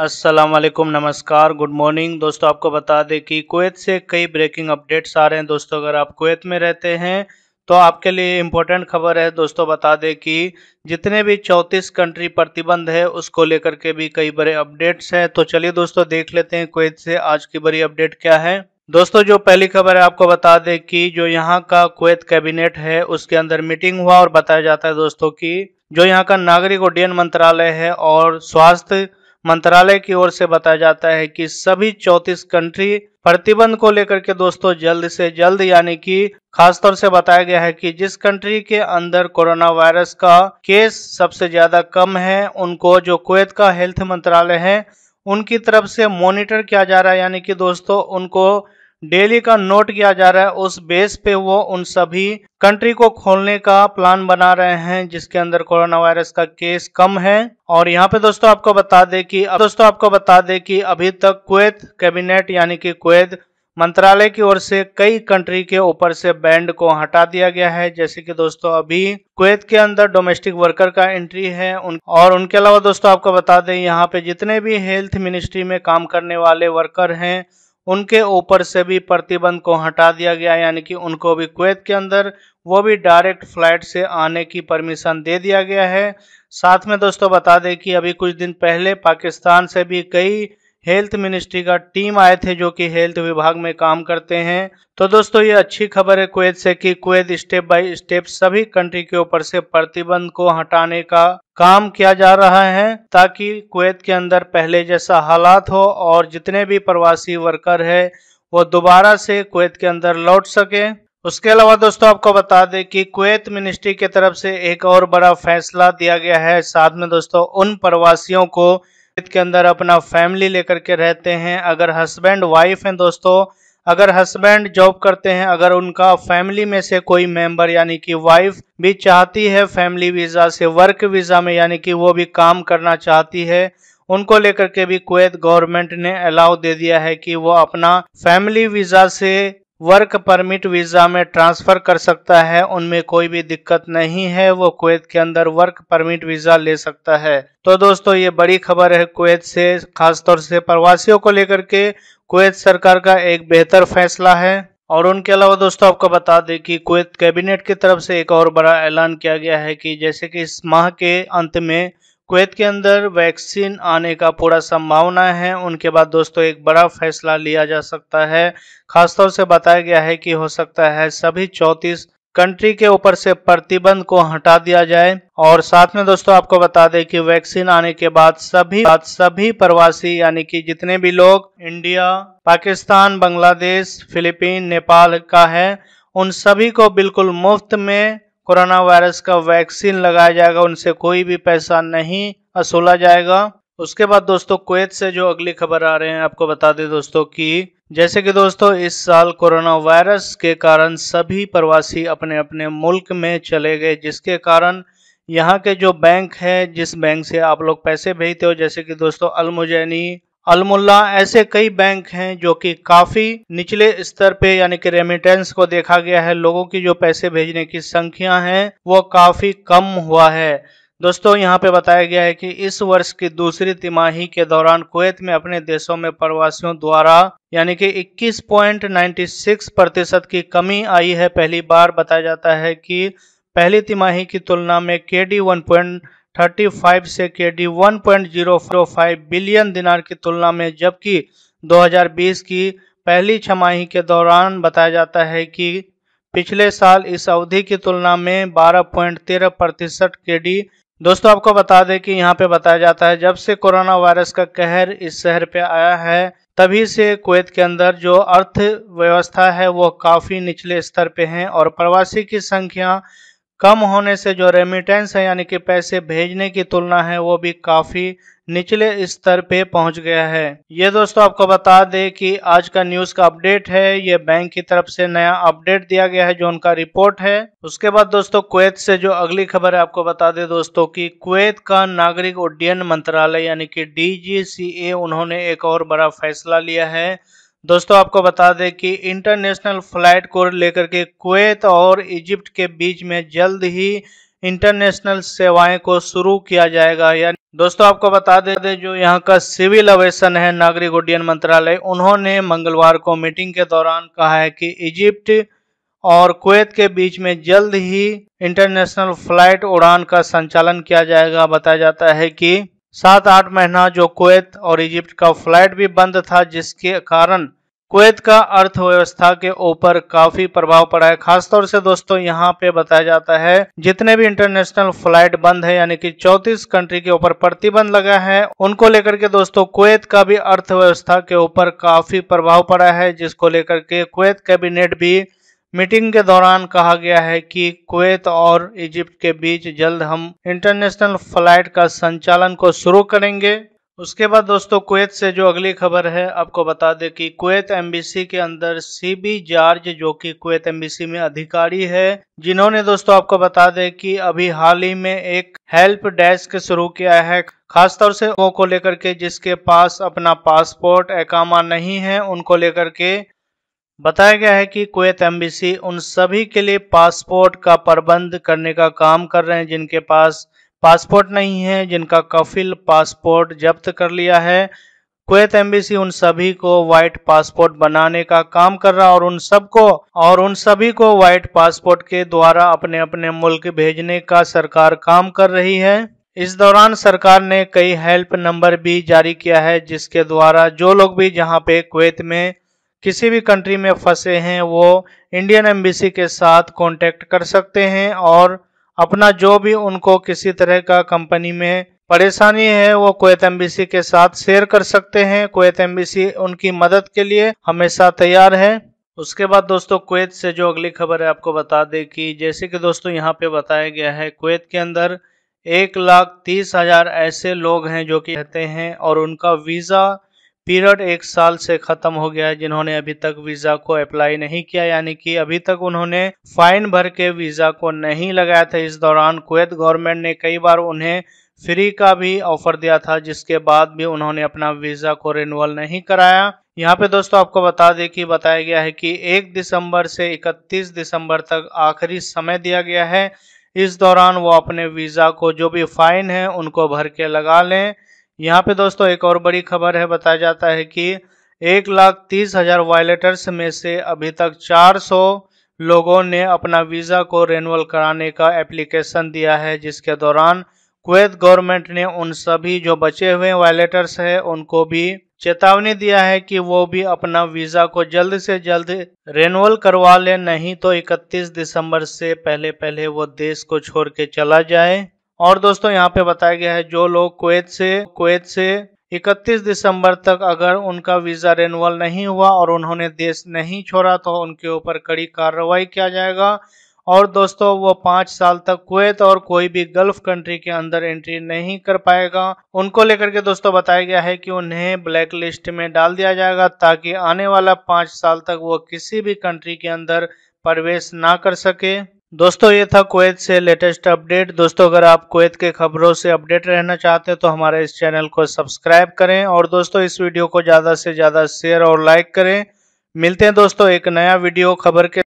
असलम नमस्कार good morning दोस्तों आपको बता दें कि कुवैत से कई ब्रेकिंग अपडेट्स आ रहे हैं दोस्तों अगर आप कुवैत में रहते हैं तो आपके लिए इम्पोर्टेंट खबर है दोस्तों बता दें कि जितने भी चौंतीस कंट्री प्रतिबंध है उसको लेकर के भी कई बड़े अपडेट्स हैं तो चलिए दोस्तों देख लेते हैं कुवैत से आज की बड़ी अपडेट क्या है दोस्तों जो पहली खबर है आपको बता दें कि जो यहाँ का कुवैत कैबिनेट है उसके अंदर मीटिंग हुआ और बताया जाता है दोस्तों की जो यहाँ का नागरिक उड्डयन मंत्रालय है और स्वास्थ्य मंत्रालय की ओर से बताया जाता है कि सभी चौतीस कंट्री प्रतिबंध को लेकर के दोस्तों जल्द से जल्द यानी कि खासतौर से बताया गया है कि जिस कंट्री के अंदर कोरोना वायरस का केस सबसे ज्यादा कम है उनको जो कुवैत का हेल्थ मंत्रालय है उनकी तरफ से मॉनिटर किया जा रहा है यानी कि दोस्तों उनको डेली का नोट किया जा रहा है उस बेस पे वो उन सभी कंट्री को खोलने का प्लान बना रहे हैं जिसके अंदर कोरोना वायरस का केस कम है और यहाँ पे दोस्तों आपको बता दें कि दोस्तों आपको बता दें कि अभी तक कुवैत कैबिनेट यानी कि कुवैत मंत्रालय की ओर से कई कंट्री के ऊपर से बैंड को हटा दिया गया है जैसे कि दोस्तों अभी कुवैत के अंदर डोमेस्टिक वर्कर का एंट्री है उन और उनके अलावा दोस्तों आपको बता दें यहाँ पे जितने भी हेल्थ मिनिस्ट्री में काम करने वाले वर्कर हैं उनके ऊपर से भी प्रतिबंध को हटा दिया गया यानी कि उनको भी कुवैत के अंदर वो भी डायरेक्ट फ्लाइट से आने की परमिशन दे दिया गया है साथ में दोस्तों बता दें कि अभी कुछ दिन पहले पाकिस्तान से भी कई हेल्थ मिनिस्ट्री का टीम आए थे जो कि हेल्थ विभाग में काम करते हैं तो दोस्तों ये अच्छी खबर है कुवैत से कि कुवैत स्टेप बाय स्टेप सभी कंट्री के ऊपर से प्रतिबंध को हटाने का काम किया जा रहा है ताकि कुवैत के अंदर पहले जैसा हालात हो और जितने भी प्रवासी वर्कर है वो दोबारा से कुवैत के अंदर लौट सके उसके अलावा दोस्तों आपको बता दें कि कुवैत मिनिस्ट्री की तरफ से एक और बड़ा फैसला दिया गया है साथ में दोस्तों उन प्रवासियों को के अंदर अपना फैमिली लेकर के रहते हैं अगर हस्बैंड वाइफ हैं दोस्तों अगर हस्बैंड जॉब करते हैं अगर उनका फैमिली में से कोई मेंबर यानी कि वाइफ भी चाहती है फैमिली वीज़ा से वर्क वीज़ा में यानी कि वो भी काम करना चाहती है उनको लेकर के भी कुवैत गवर्नमेंट ने अलाउ दे दिया है कि वो अपना फैमिली वीज़ा से वर्क परमिट वीज़ा में ट्रांसफ़र कर सकता है उनमें कोई भी दिक्कत नहीं है वो कुवैत के अंदर वर्क परमिट वीज़ा ले सकता है तो दोस्तों ये बड़ी खबर है कुवैत से खासतौर से प्रवासियों को लेकर के कुवैत सरकार का एक बेहतर फैसला है और उनके अलावा दोस्तों आपको बता दें कि कुवैत कैबिनेट की तरफ से एक और बड़ा ऐलान किया गया है कि जैसे कि इस माह के अंत में कुवैत के अंदर वैक्सीन आने का पूरा संभावना है उनके बाद दोस्तों एक बड़ा फैसला लिया जा सकता है खासतौर से बताया गया है कि हो सकता है सभी चौतीस कंट्री के ऊपर से प्रतिबंध को हटा दिया जाए और साथ में दोस्तों आपको बता दें कि वैक्सीन आने के बाद सभी बाद सभी प्रवासी यानी कि जितने भी लोग इंडिया पाकिस्तान बांग्लादेश फिलीपीन नेपाल का है उन सभी को बिल्कुल मुफ्त में कोरोना वायरस का वैक्सीन लगाया जाएगा उनसे कोई भी पैसा नहीं असूला जाएगा उसके बाद दोस्तों कुवैत से जो अगली खबर आ रहे हैं आपको बता दें दोस्तों कि जैसे कि दोस्तों इस साल कोरोना वायरस के कारण सभी प्रवासी अपने अपने मुल्क में चले गए जिसके कारण यहाँ के जो बैंक है जिस बैंक से आप लोग पैसे भेजते हो जैसे कि दोस्तों अलमुजैनी अलमुल्ला ऐसे कई बैंक हैं जो कि काफी निचले स्तर पे यानी कि रेमिटेंस को देखा गया है लोगों की जो पैसे भेजने की संख्या है वो काफी कम हुआ है दोस्तों यहाँ पे बताया गया है कि इस वर्ष की दूसरी तिमाही के दौरान कुवैत में अपने देशों में प्रवासियों द्वारा यानी कि 21.96 प्रतिशत की कमी आई है पहली बार बताया जाता है कि पहली तिमाही की तुलना में के डी वन पॉइंट 35 से के डी वन बिलियन दिनार की तुलना में जबकि 2020 की पहली छमाही के दौरान बताया जाता है कि पिछले साल इस अवधि की तुलना में 12.13 प्रतिशत के डी दोस्तों आपको बता दें कि यहाँ पे बताया जाता है जब से कोरोना वायरस का कहर इस शहर पे आया है तभी से कुवैत के अंदर जो अर्थव्यवस्था है वो काफ़ी निचले स्तर पे हैं और प्रवासी की संख्या कम होने से जो रेमिटेंस है यानी कि पैसे भेजने की तुलना है वो भी काफी निचले स्तर पे पहुंच गया है ये दोस्तों आपको बता दें कि आज का न्यूज का अपडेट है ये बैंक की तरफ से नया अपडेट दिया गया है जो उनका रिपोर्ट है उसके बाद दोस्तों कुवैत से जो अगली खबर है आपको बता दें दोस्तों कि कुवैत का नागरिक उड्डयन मंत्रालय यानी कि डी उन्होंने एक और बड़ा फैसला लिया है दोस्तों आपको बता दें कि इंटरनेशनल फ्लाइट को लेकर के कुवैत और इजिप्ट के बीच में जल्द ही इंटरनेशनल सेवाएं को शुरू किया जाएगा या दोस्तों आपको बता दें जो यहाँ का सिविल अवेशन है नागरिक उड्डयन मंत्रालय उन्होंने मंगलवार को मीटिंग के दौरान कहा है कि इजिप्ट और कुवैत के बीच में जल्द ही इंटरनेशनल फ्लाइट उड़ान का संचालन किया जाएगा बताया जाता है कि सात आठ महीना जो कुवैत और इजिप्ट का फ्लाइट भी बंद था जिसके कारण कुवैत का अर्थव्यवस्था के ऊपर काफी प्रभाव पड़ा है खासतौर से दोस्तों यहाँ पे बताया जाता है जितने भी इंटरनेशनल फ्लाइट बंद है यानी कि 34 कंट्री के ऊपर प्रतिबंध लगा है उनको लेकर के दोस्तों कुवैत का भी अर्थव्यवस्था के ऊपर काफी प्रभाव पड़ा है जिसको लेकर के कुवैत कैबिनेट भी मीटिंग के दौरान कहा गया है कि कुवैत और इजिप्ट के बीच जल्द हम इंटरनेशनल फ्लाइट का संचालन को शुरू करेंगे उसके बाद दोस्तों कुवैत से जो अगली खबर है आपको बता दें कि कुवैत एमबीसी के अंदर सीबी जार्ज जो कि कुवैत एमबीसी में अधिकारी है जिन्होंने दोस्तों आपको बता दें कि अभी हाल ही में एक हेल्प डेस्क शुरू किया है खासतौर से लोगों को लेकर के जिसके पास अपना पासपोर्ट एकामा नहीं है उनको लेकर के बताया गया है कि कुवैत एम्बेसी उन सभी के लिए पासपोर्ट का प्रबंध करने का काम कर रहे हैं जिनके पास पासपोर्ट नहीं है जिनका कफिल पासपोर्ट जब्त कर लिया है कुवैत एम्बेसी उन सभी को व्हाइट पासपोर्ट बनाने का काम कर रहा है और उन सबको और उन सभी को व्हाइट पासपोर्ट के द्वारा अपने अपने मुल्क भेजने का सरकार काम कर रही है इस दौरान सरकार ने कई हेल्प नंबर भी जारी किया है जिसके द्वारा जो लोग भी जहां पे कुवैत में किसी भी कंट्री में फंसे हैं वो इंडियन एम्बेसी के साथ कांटेक्ट कर सकते हैं और अपना जो भी उनको किसी तरह का कंपनी में परेशानी है वो कोयत एम्बेसी के साथ शेयर कर सकते हैं कोयत एम्बेसी उनकी मदद के लिए हमेशा तैयार है उसके बाद दोस्तों कुवैत से जो अगली खबर है आपको बता दें कि जैसे कि दोस्तों यहाँ पे बताया गया है कुवैत के अंदर एक लाख तीस हजार ऐसे लोग हैं जो कि रहते हैं और उनका वीज़ा पीरियड एक साल से खत्म हो गया है जिन्होंने अभी तक वीजा को अप्लाई नहीं किया यानी कि अभी तक उन्होंने फाइन भर के वीजा को नहीं लगाया था इस दौरान कुवैत गवर्नमेंट ने कई बार उन्हें फ्री का भी ऑफर दिया था जिसके बाद भी उन्होंने अपना वीजा को रिन्यूअल नहीं कराया यहाँ पे दोस्तों आपको बता दें कि बताया गया है कि 1 दिसंबर से 31 दिसंबर तक आखिरी समय दिया गया है इस दौरान वो अपने वीजा को जो भी फाइन है उनको भर के लगा लें यहाँ पे दोस्तों एक और बड़ी खबर है बताया जाता है कि एक लाख तीस हजार वायलेटर्स में से अभी तक 400 लोगों ने अपना वीज़ा को रेनुअल कराने का एप्लीकेशन दिया है जिसके दौरान कुवैत गवर्नमेंट ने उन सभी जो बचे हुए वायलेटर्स है उनको भी चेतावनी दिया है कि वो भी अपना वीज़ा को जल्द से जल्द रेनुअल करवा लें नहीं तो 31 दिसंबर से पहले पहले वो देश को छोड़ के चला जाए और दोस्तों यहाँ पे बताया गया है जो लोग कुवैत से कुवैत से 31 दिसंबर तक अगर उनका वीजा रेनुअल नहीं हुआ और उन्होंने देश नहीं छोड़ा तो उनके ऊपर कड़ी कार्रवाई किया जाएगा और दोस्तों वो पांच साल तक कुवैत और कोई भी गल्फ कंट्री के अंदर एंट्री नहीं कर पाएगा उनको लेकर के दोस्तों बताया गया है कि उन्हें ब्लैक लिस्ट में डाल दिया जाएगा ताकि आने वाला पाँच साल तक वो किसी भी कंट्री के अंदर प्रवेश ना कर सके दोस्तों ये था कुवैत से लेटेस्ट अपडेट दोस्तों अगर आप कुवैत के खबरों से अपडेट रहना चाहते हैं तो हमारे इस चैनल को सब्सक्राइब करें और दोस्तों इस वीडियो को ज़्यादा से ज़्यादा शेयर और लाइक करें मिलते हैं दोस्तों एक नया वीडियो खबर के